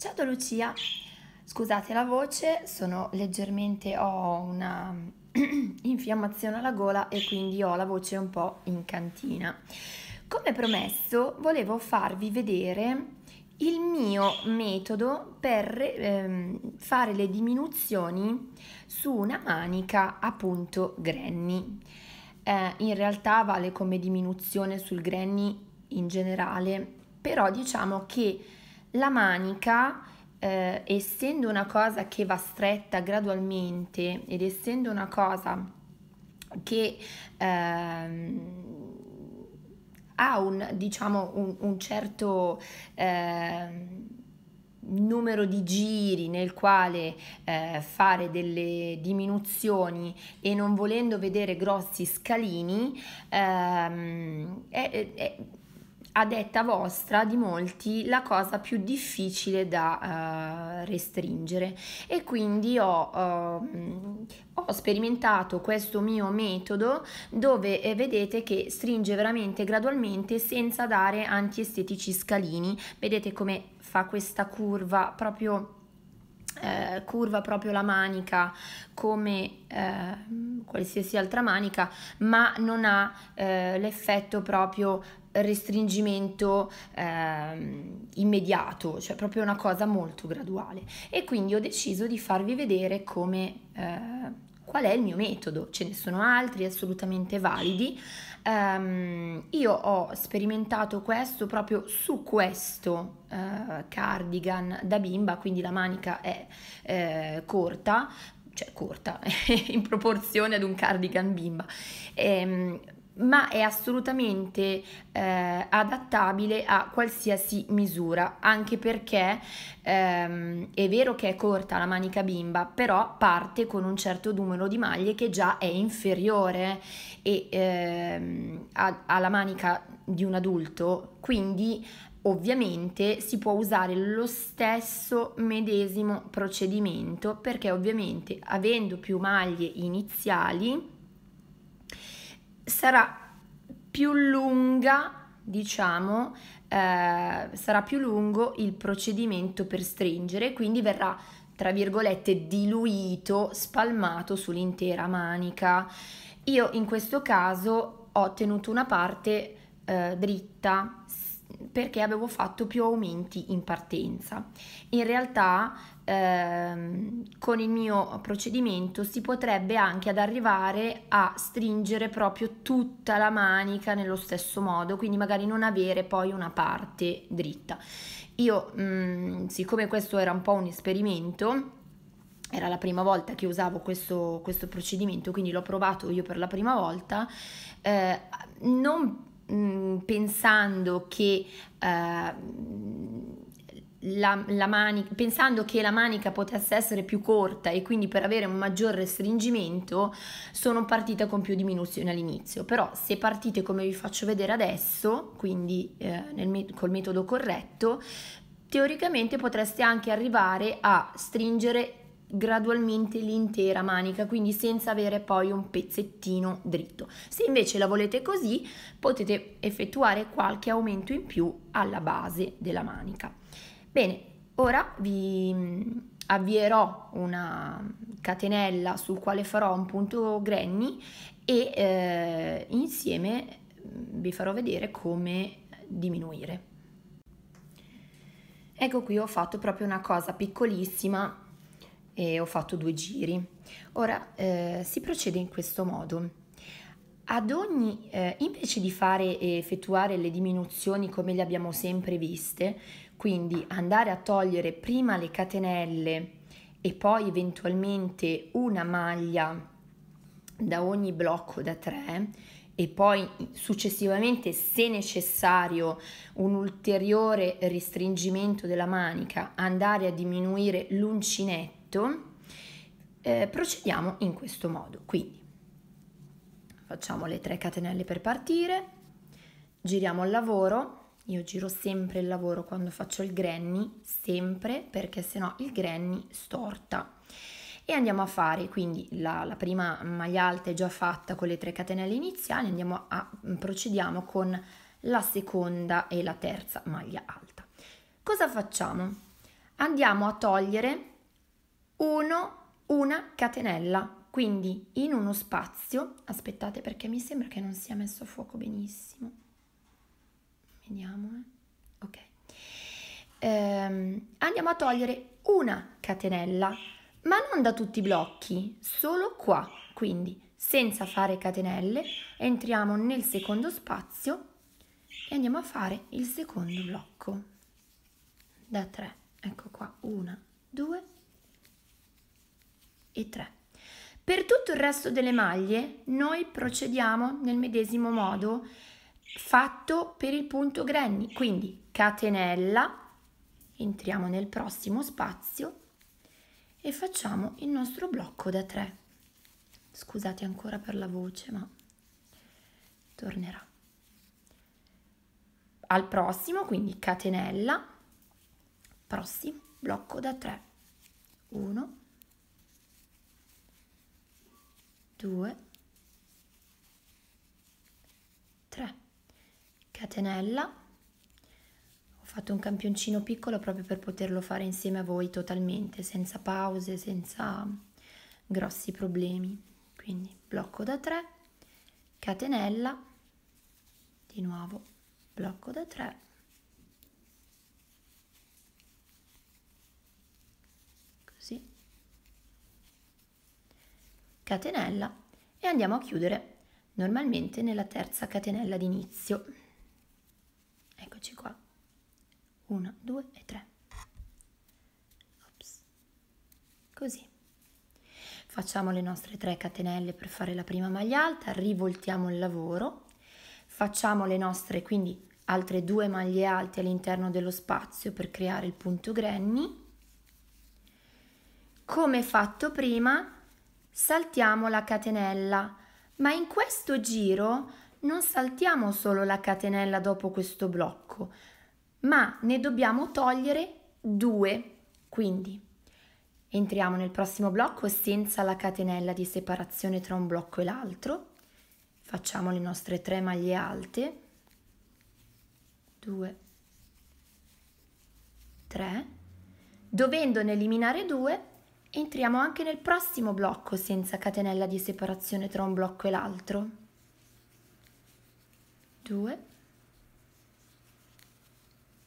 Ciao da Lucia, scusate la voce, sono leggermente, ho una infiammazione alla gola e quindi ho la voce un po' in cantina. Come promesso volevo farvi vedere il mio metodo per ehm, fare le diminuzioni su una manica appunto granny. Eh, in realtà vale come diminuzione sul granny in generale, però diciamo che la manica, eh, essendo una cosa che va stretta gradualmente ed essendo una cosa che ehm, ha un, diciamo, un, un certo... Ehm, numero di giri nel quale eh, fare delle diminuzioni e non volendo vedere grossi scalini ehm, è, è, a detta vostra di molti la cosa più difficile da uh, restringere e quindi ho, uh, ho, sperimentato questo mio metodo dove eh, vedete che stringe veramente gradualmente senza dare antiestetici scalini vedete come fa questa curva proprio eh, curva proprio la manica come eh, qualsiasi altra manica ma non ha eh, l'effetto proprio restringimento ehm, immediato, cioè proprio una cosa molto graduale. E quindi ho deciso di farvi vedere come, eh, qual è il mio metodo. Ce ne sono altri assolutamente validi. Um, io ho sperimentato questo proprio su questo uh, cardigan da bimba, quindi la manica è eh, corta, cioè corta, in proporzione ad un cardigan bimba. Um, ma è assolutamente eh, adattabile a qualsiasi misura, anche perché ehm, è vero che è corta la manica bimba, però parte con un certo numero di maglie che già è inferiore e, ehm, a, alla manica di un adulto, quindi ovviamente si può usare lo stesso medesimo procedimento perché ovviamente avendo più maglie iniziali sarà più lunga, diciamo, eh, sarà più lungo il procedimento per stringere, quindi verrà tra virgolette diluito, spalmato sull'intera manica. Io in questo caso ho tenuto una parte eh, dritta perché avevo fatto più aumenti in partenza. In realtà ehm, con il mio procedimento si potrebbe anche ad arrivare a stringere proprio tutta la manica nello stesso modo, quindi magari non avere poi una parte dritta. Io, mh, mm, siccome questo era un po' un esperimento, era la prima volta che usavo questo, questo, procedimento, quindi l'ho provato io per la prima volta, eh, non mh, mm, pensando che eh, la, la manica, pensando che la manica potesse essere più corta e quindi per avere un maggior restringimento, sono partita con più diminuzione all'inizio. Però se partite come vi faccio vedere adesso, quindi eh, nel, col metodo corretto, teoricamente potreste anche arrivare a stringere gradualmente l'intera manica, quindi senza avere poi un pezzettino dritto. Se invece la volete così, potete effettuare qualche aumento in più alla base della manica. Bene, ora vi mm, avvierò una catenella sul quale farò un punto granny e eh, insieme mm, vi farò vedere come diminuire. Ecco qui ho fatto proprio una cosa piccolissima e ho fatto due giri. Ora eh, si procede in questo modo ad ogni, eh, invece di fare e effettuare le diminuzioni come le abbiamo sempre viste, quindi andare a togliere prima le catenelle e poi eventualmente una maglia da ogni blocco da 3 e poi successivamente se necessario un ulteriore restringimento della manica andare a diminuire l'uncinetto eh, procediamo in questo modo quindi facciamo le 3 catenelle per partire, giriamo il lavoro, io giro sempre il lavoro quando faccio il granny, sempre perché sennò il granny storta. E andiamo a fare, quindi la, la prima maglia alta è già fatta con le 3 catenelle iniziali, andiamo a, mm, procediamo con la seconda e la terza maglia alta. Cosa facciamo? Andiamo a togliere uno, una catenella quindi in uno spazio, aspettate perché mi sembra che non sia messo a fuoco benissimo. Vediamo, eh. ok. Ehm, andiamo a togliere una catenella, ma non da tutti i blocchi, solo qua. Quindi senza fare catenelle entriamo nel secondo spazio e andiamo a fare il secondo blocco da 3. Ecco qua, Una, due e tre. Per tutto il resto delle maglie noi procediamo nel medesimo modo fatto per il punto granny, quindi catenella, entriamo nel prossimo spazio e facciamo il nostro blocco da 3. Scusate ancora per la voce, ma tornerà. Al prossimo, quindi catenella, prossimo, blocco da 3. 1, 2, 3. Catenella. Ho fatto un campioncino piccolo proprio per poterlo fare insieme a voi totalmente, senza pause, senza grossi problemi. Quindi blocco da 3, catenella, di nuovo blocco da 3 catenella e andiamo a chiudere normalmente nella terza catenella d'inizio. Eccoci qua. 1, 2 e 3. Così. Facciamo le nostre 3 catenelle per fare la prima maglia alta, rivoltiamo il lavoro, facciamo le nostre quindi altre due maglie alte all'interno dello spazio per creare il punto granny. Come fatto prima, saltiamo la catenella, ma in questo giro non saltiamo solo la catenella dopo questo blocco, ma ne dobbiamo togliere due. Quindi entriamo nel prossimo blocco senza la catenella di separazione tra un blocco e l'altro. Facciamo le nostre tre maglie alte. 2 3 dovendone eliminare due Entriamo anche nel prossimo blocco senza catenella di separazione tra un blocco e l'altro. 2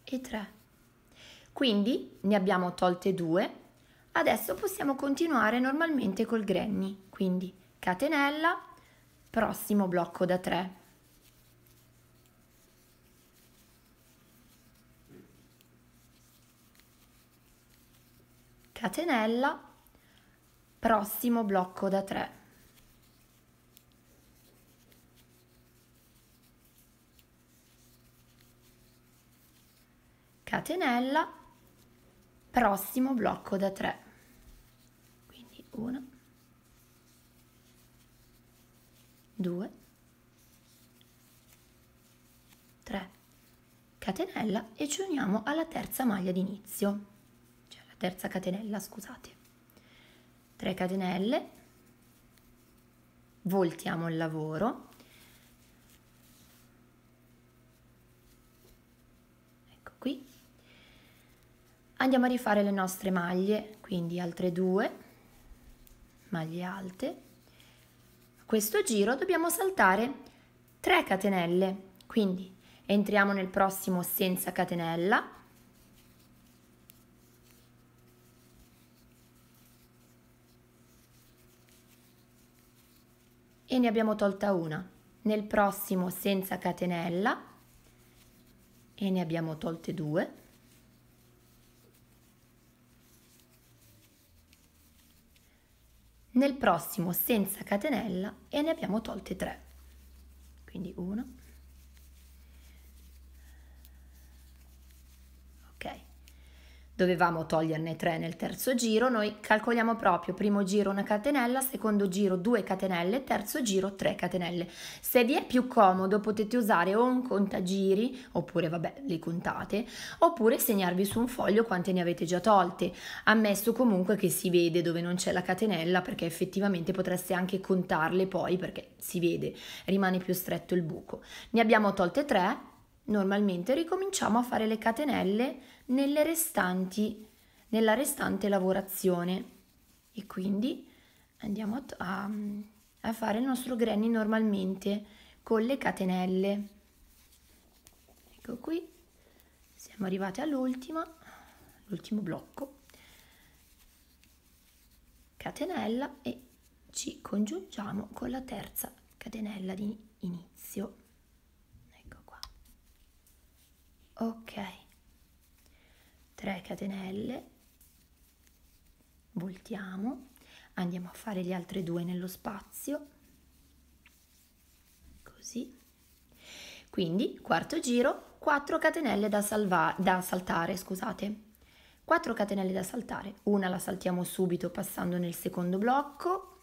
e 3. Quindi ne abbiamo tolte due. Adesso possiamo continuare normalmente col granny, quindi catenella, prossimo blocco da 3. Catenella, prossimo blocco da 3 catenella prossimo blocco da 3 quindi 1 2 3 catenella e ci uniamo alla terza maglia d'inizio cioè la terza catenella scusate 3 catenelle, voltiamo il lavoro, ecco qui, andiamo a rifare le nostre maglie, quindi altre due maglie alte, a questo giro dobbiamo saltare 3 catenelle, quindi entriamo nel prossimo senza catenella, e ne abbiamo tolta una. Nel prossimo senza catenella e ne abbiamo tolte due. Nel prossimo senza catenella e ne abbiamo tolte tre. Quindi 1, dovevamo toglierne tre nel terzo giro, noi calcoliamo proprio primo giro una catenella, secondo giro 2 catenelle, terzo giro 3 catenelle. Se vi è più comodo potete usare o un contagiri, oppure vabbè li contate, oppure segnarvi su un foglio quante ne avete già tolte, ammesso comunque che si vede dove non c'è la catenella perché effettivamente potreste anche contarle poi perché si vede, rimane più stretto il buco. Ne abbiamo tolte 3, Normalmente ricominciamo a fare le catenelle nelle restanti, nella restante lavorazione e quindi andiamo a, a fare il nostro granny normalmente con le catenelle. Ecco qui, siamo arrivati all'ultima, l'ultimo blocco. Catenella e ci congiungiamo con la terza catenella di inizio. ok 3 catenelle voltiamo andiamo a fare le altre due nello spazio così quindi quarto giro 4 catenelle da, salvare da saltare scusate 4 catenelle da saltare una la saltiamo subito passando nel secondo blocco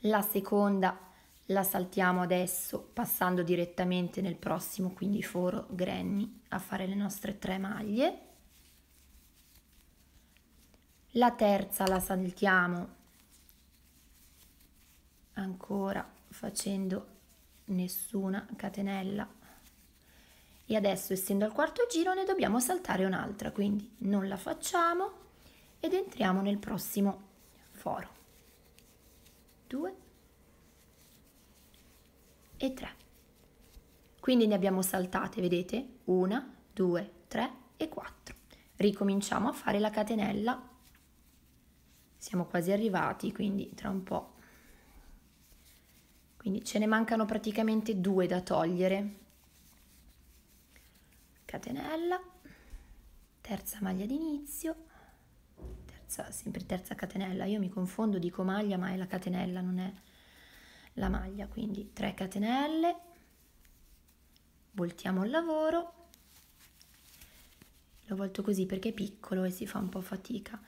la seconda la saltiamo adesso passando direttamente nel prossimo quindi foro granny a fare le nostre tre maglie la terza la saltiamo ancora facendo nessuna catenella e adesso essendo al quarto giro ne dobbiamo saltare un'altra quindi non la facciamo ed entriamo nel prossimo foro 2 e 3. Quindi ne abbiamo saltate, vedete? 1, 2, 3 e 4. Ricominciamo a fare la catenella. Siamo quasi arrivati, quindi tra un po'. Quindi ce ne mancano praticamente due da togliere. Catenella, terza maglia d'inizio, terza, sempre terza catenella. Io mi confondo, dico maglia, ma è la catenella, non è la maglia quindi 3 catenelle voltiamo il lavoro lo volto così perché è piccolo e si fa un po' fatica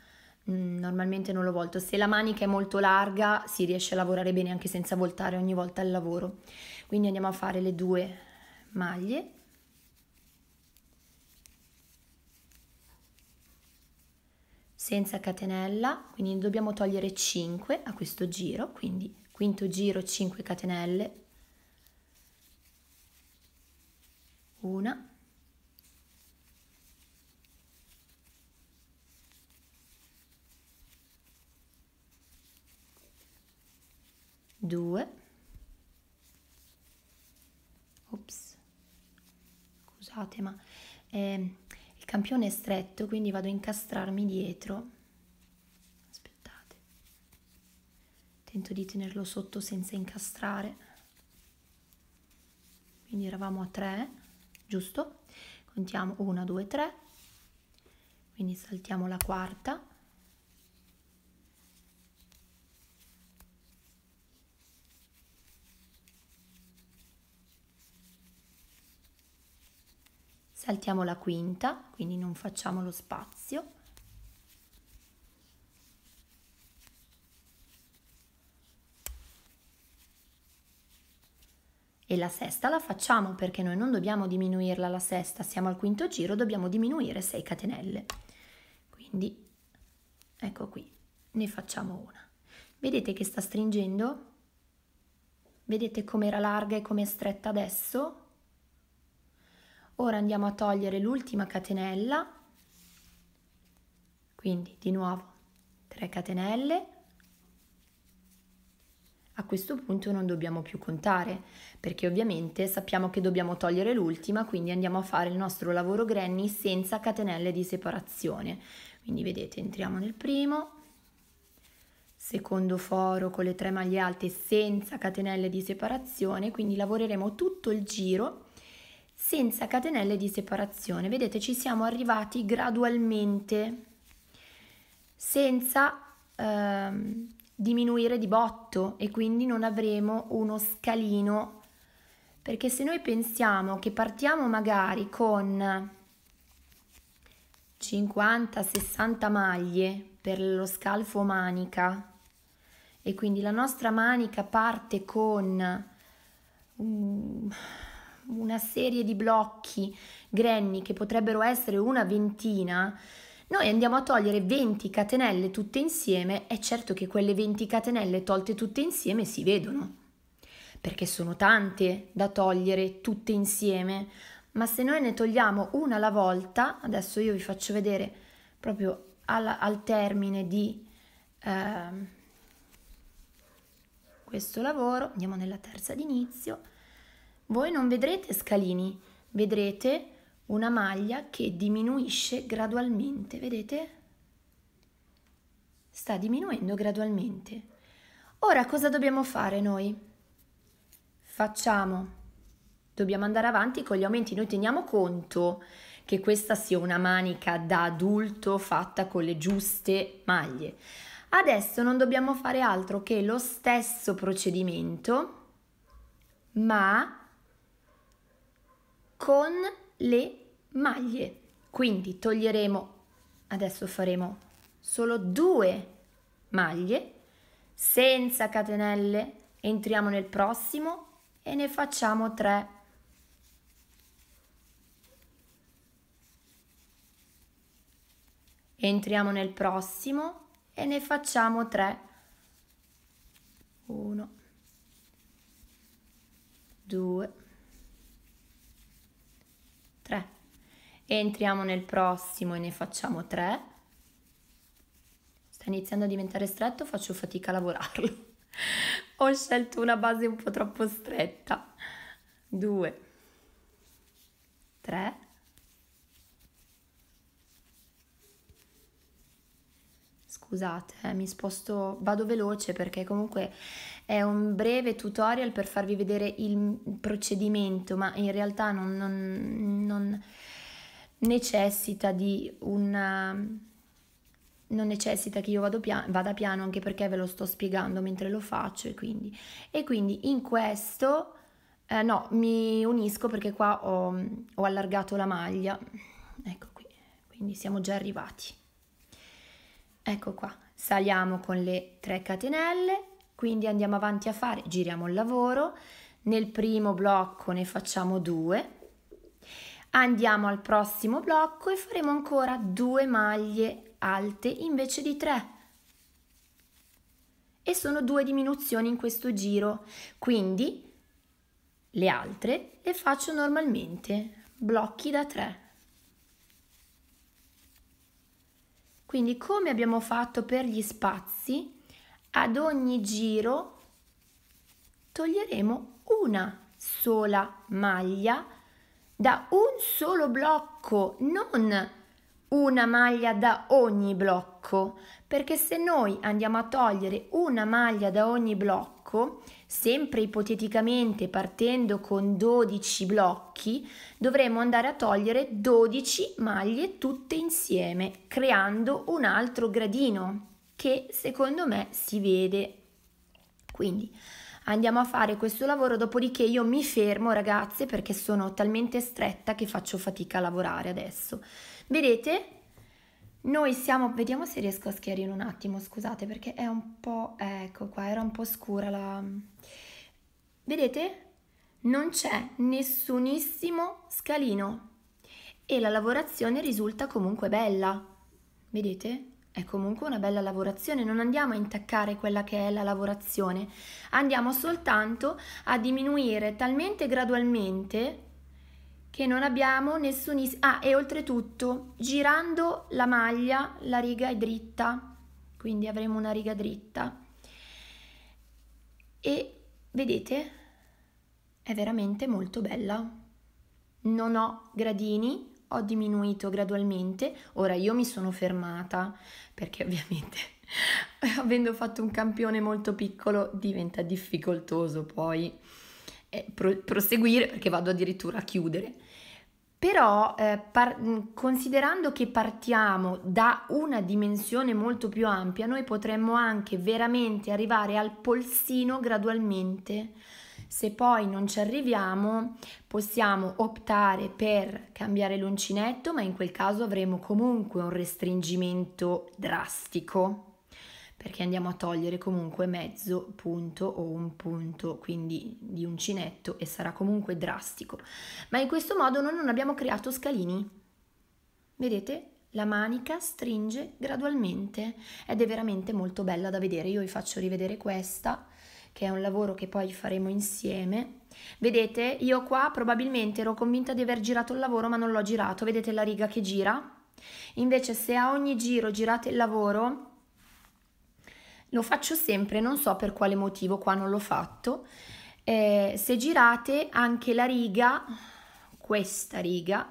mm, normalmente non lo volto se la manica è molto larga si riesce a lavorare bene anche senza voltare ogni volta il lavoro quindi andiamo a fare le due maglie senza catenella quindi dobbiamo togliere 5 a questo giro quindi quinto giro 5 catenelle, una, due, ops, scusate ma eh, il campione è stretto quindi vado a incastrarmi dietro momento di tenerlo sotto senza incastrare quindi eravamo a 3 giusto contiamo 1 2 3 quindi saltiamo la quarta saltiamo la quinta quindi non facciamo lo spazio E la sesta la facciamo perché noi non dobbiamo diminuirla la sesta, siamo al quinto giro, dobbiamo diminuire 6 catenelle. Quindi ecco qui, ne facciamo una. Vedete che sta stringendo? Vedete com'era larga e com'è stretta adesso? Ora andiamo a togliere l'ultima catenella, quindi di nuovo 3 catenelle, a questo punto non dobbiamo più contare, perché ovviamente sappiamo che dobbiamo togliere l'ultima, quindi andiamo a fare il nostro lavoro granny senza catenelle di separazione. Quindi vedete, entriamo nel primo, secondo foro con le tre maglie alte senza catenelle di separazione, quindi lavoreremo tutto il giro senza catenelle di separazione. Vedete, ci siamo arrivati gradualmente, senza... Ehm, diminuire di botto e quindi non avremo uno scalino. Perché se noi pensiamo che partiamo magari con 50-60 maglie per lo scalfo manica e quindi la nostra manica parte con mm, una serie di blocchi grenni che potrebbero essere una ventina, noi andiamo a togliere 20 catenelle tutte insieme è certo che quelle 20 catenelle tolte tutte insieme si vedono, perché sono tante da togliere tutte insieme, ma se noi ne togliamo una alla volta, adesso io vi faccio vedere proprio alla, al termine di eh, questo lavoro, andiamo nella terza d'inizio, voi non vedrete scalini, vedrete una maglia che diminuisce gradualmente, vedete? Sta diminuendo gradualmente. Ora cosa dobbiamo fare noi? Facciamo, dobbiamo andare avanti con gli aumenti, noi teniamo conto che questa sia una manica da adulto fatta con le giuste maglie. Adesso non dobbiamo fare altro che lo stesso procedimento, ma con le maglie. Quindi toglieremo, adesso faremo solo due maglie senza catenelle, entriamo nel prossimo e ne facciamo tre. Entriamo nel prossimo e ne facciamo tre. Uno, due. entriamo nel prossimo e ne facciamo 3. Sta iniziando a diventare stretto, faccio fatica a lavorarlo. Ho scelto una base un po' troppo stretta. 2, 3, scusate, eh, mi sposto, vado veloce perché comunque è un breve tutorial per farvi vedere il procedimento, ma in realtà non, non, non necessita di un ehm, non necessita che io vado piano, vada piano anche perché ve lo sto spiegando mentre lo faccio e quindi, e quindi in questo eh, no mi unisco perché qua ho, ho allargato la maglia ecco qui quindi siamo già arrivati ecco qua saliamo con le 3 catenelle quindi andiamo avanti a fare giriamo il lavoro nel primo blocco ne facciamo due Andiamo al prossimo blocco e faremo ancora due maglie alte invece di tre. E sono due diminuzioni in questo giro, quindi le altre le faccio normalmente, blocchi da tre. Quindi come abbiamo fatto per gli spazi, ad ogni giro toglieremo una sola maglia da un solo blocco, non una maglia da ogni blocco, perché se noi andiamo a togliere una maglia da ogni blocco, sempre ipoteticamente partendo con 12 blocchi, dovremo andare a togliere 12 maglie tutte insieme, creando un altro gradino che secondo me si vede. Quindi andiamo a fare questo lavoro, dopodiché io mi fermo ragazze perché sono talmente stretta che faccio fatica a lavorare adesso. Vedete? Noi siamo, vediamo se riesco a schiarire un attimo, scusate perché è un po', ecco qua, era un po' scura la... Vedete? Non c'è nessunissimo scalino e la lavorazione risulta comunque bella. Vedete? è comunque una bella lavorazione, non andiamo a intaccare quella che è la lavorazione, andiamo soltanto a diminuire talmente gradualmente che non abbiamo nessun... Ah, e oltretutto, girando la maglia, la riga è dritta, quindi avremo una riga dritta. E vedete, è veramente molto bella. Non ho gradini, ho diminuito gradualmente, ora io mi sono fermata perché ovviamente avendo fatto un campione molto piccolo diventa difficoltoso poi eh, pro proseguire perché vado addirittura a chiudere. Però eh, mm, considerando che partiamo da una dimensione molto più ampia, noi potremmo anche veramente arrivare al polsino gradualmente se poi non ci arriviamo, possiamo optare per cambiare l'uncinetto, ma in quel caso avremo comunque un restringimento drastico perché andiamo a togliere comunque mezzo punto o un punto quindi di uncinetto e sarà comunque drastico ma in questo modo noi non abbiamo creato scalini vedete la manica stringe gradualmente ed è veramente molto bella da vedere io vi faccio rivedere questa che è un lavoro che poi faremo insieme. Vedete, io qua probabilmente ero convinta di aver girato il lavoro ma non l'ho girato, vedete la riga che gira? Invece se a ogni giro girate il lavoro, lo faccio sempre, non so per quale motivo, qua non l'ho fatto, eh, se girate anche la riga, questa riga,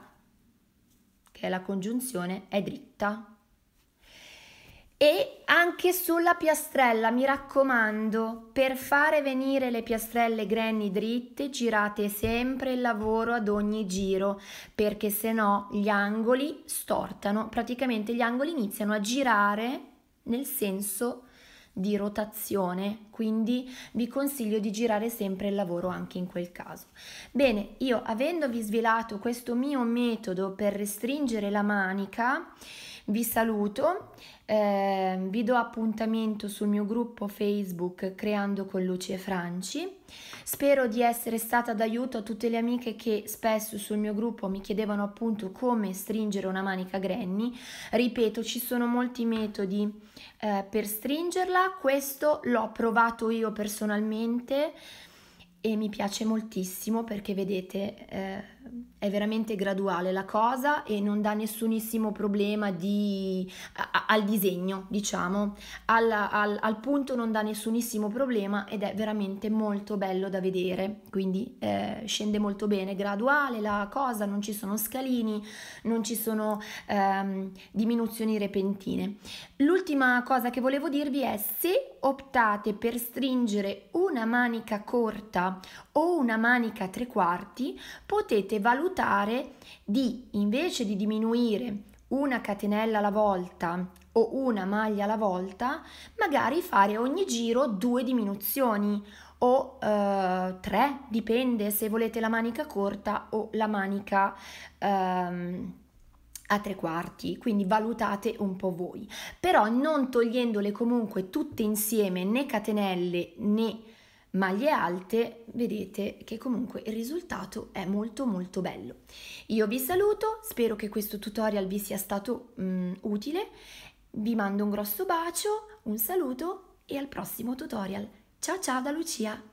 che è la congiunzione, è dritta, e anche sulla piastrella, mi raccomando, per fare venire le piastrelle granny dritte girate sempre il lavoro ad ogni giro, perché se no gli angoli stortano, praticamente gli angoli iniziano a girare nel senso di rotazione, quindi vi consiglio di girare sempre il lavoro anche in quel caso. Bene, io avendovi svelato questo mio metodo per restringere la manica, vi saluto, eh, vi do appuntamento sul mio gruppo Facebook Creando con Luce Franci. Spero di essere stata d'aiuto a tutte le amiche che spesso sul mio gruppo mi chiedevano appunto come stringere una manica granny. Ripeto, ci sono molti metodi eh, per stringerla, questo l'ho provato io personalmente e mi piace moltissimo perché vedete... Eh, è veramente graduale la cosa e non dà nessunissimo problema di, a, al disegno, diciamo, al, al, al, punto non dà nessunissimo problema ed è veramente molto bello da vedere, quindi eh, scende molto bene, graduale la cosa, non ci sono scalini, non ci sono ehm, diminuzioni repentine. L'ultima cosa che volevo dirvi è se optate per stringere una manica corta o una manica tre quarti, potete potete valutare di, invece di diminuire una catenella alla volta o una maglia alla volta, magari fare ogni giro due diminuzioni o eh, tre, dipende se volete la manica corta o la manica ehm, a tre quarti, quindi valutate un po' voi, però non togliendole comunque tutte insieme né catenelle né maglie alte vedete che comunque il risultato è molto molto bello. Io vi saluto, spero che questo tutorial vi sia stato um, utile, vi mando un grosso bacio, un saluto e al prossimo tutorial. Ciao ciao da Lucia!